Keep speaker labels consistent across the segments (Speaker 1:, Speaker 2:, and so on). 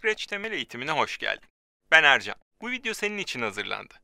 Speaker 1: Scratch temel eğitimine hoş geldin. Ben Ercan. Bu video senin için hazırlandı.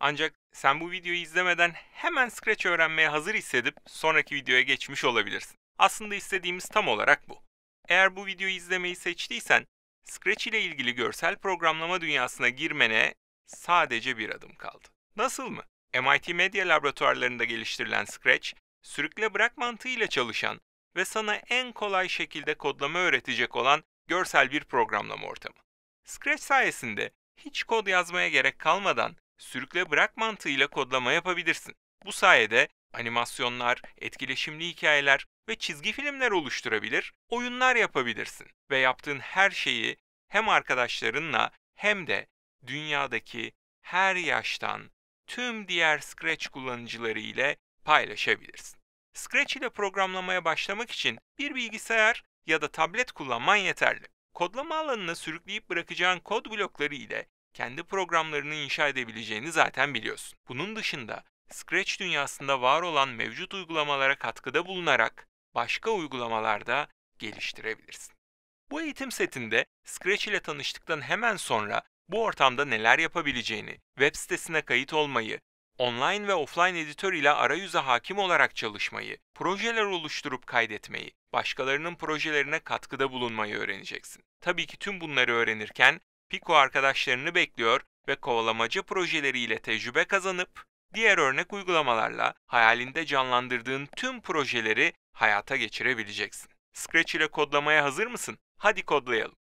Speaker 1: Ancak sen bu videoyu izlemeden hemen Scratch öğrenmeye hazır hissedip sonraki videoya geçmiş olabilirsin. Aslında istediğimiz tam olarak bu. Eğer bu videoyu izlemeyi seçtiysen Scratch ile ilgili görsel programlama dünyasına girmene sadece bir adım kaldı. Nasıl mı? MIT Media laboratuvarlarında geliştirilen Scratch, sürükle bırak mantığıyla çalışan ve sana en kolay şekilde kodlama öğretecek olan görsel bir programlama ortamı. Scratch sayesinde hiç kod yazmaya gerek kalmadan sürükle bırak mantığıyla kodlama yapabilirsin. Bu sayede animasyonlar, etkileşimli hikayeler ve çizgi filmler oluşturabilir, oyunlar yapabilirsin ve yaptığın her şeyi hem arkadaşlarınla hem de dünyadaki her yaştan tüm diğer Scratch kullanıcıları ile paylaşabilirsin. Scratch ile programlamaya başlamak için bir bilgisayar ya da tablet kullanman yeterli. Kodlama alanına sürükleyip bırakacağın kod blokları ile kendi programlarını inşa edebileceğini zaten biliyorsun. Bunun dışında Scratch dünyasında var olan mevcut uygulamalara katkıda bulunarak başka uygulamalarda geliştirebilirsin. Bu eğitim setinde Scratch ile tanıştıktan hemen sonra bu ortamda neler yapabileceğini, web sitesine kayıt olmayı, online ve offline editör ile arayüze hakim olarak çalışmayı, projeler oluşturup kaydetmeyi, başkalarının projelerine katkıda bulunmayı öğreneceksin. Tabii ki tüm bunları öğrenirken Pico arkadaşlarını bekliyor ve kovalamacı projeleriyle tecrübe kazanıp diğer örnek uygulamalarla hayalinde canlandırdığın tüm projeleri hayata geçirebileceksin. Scratch ile kodlamaya hazır mısın? Hadi kodlayalım.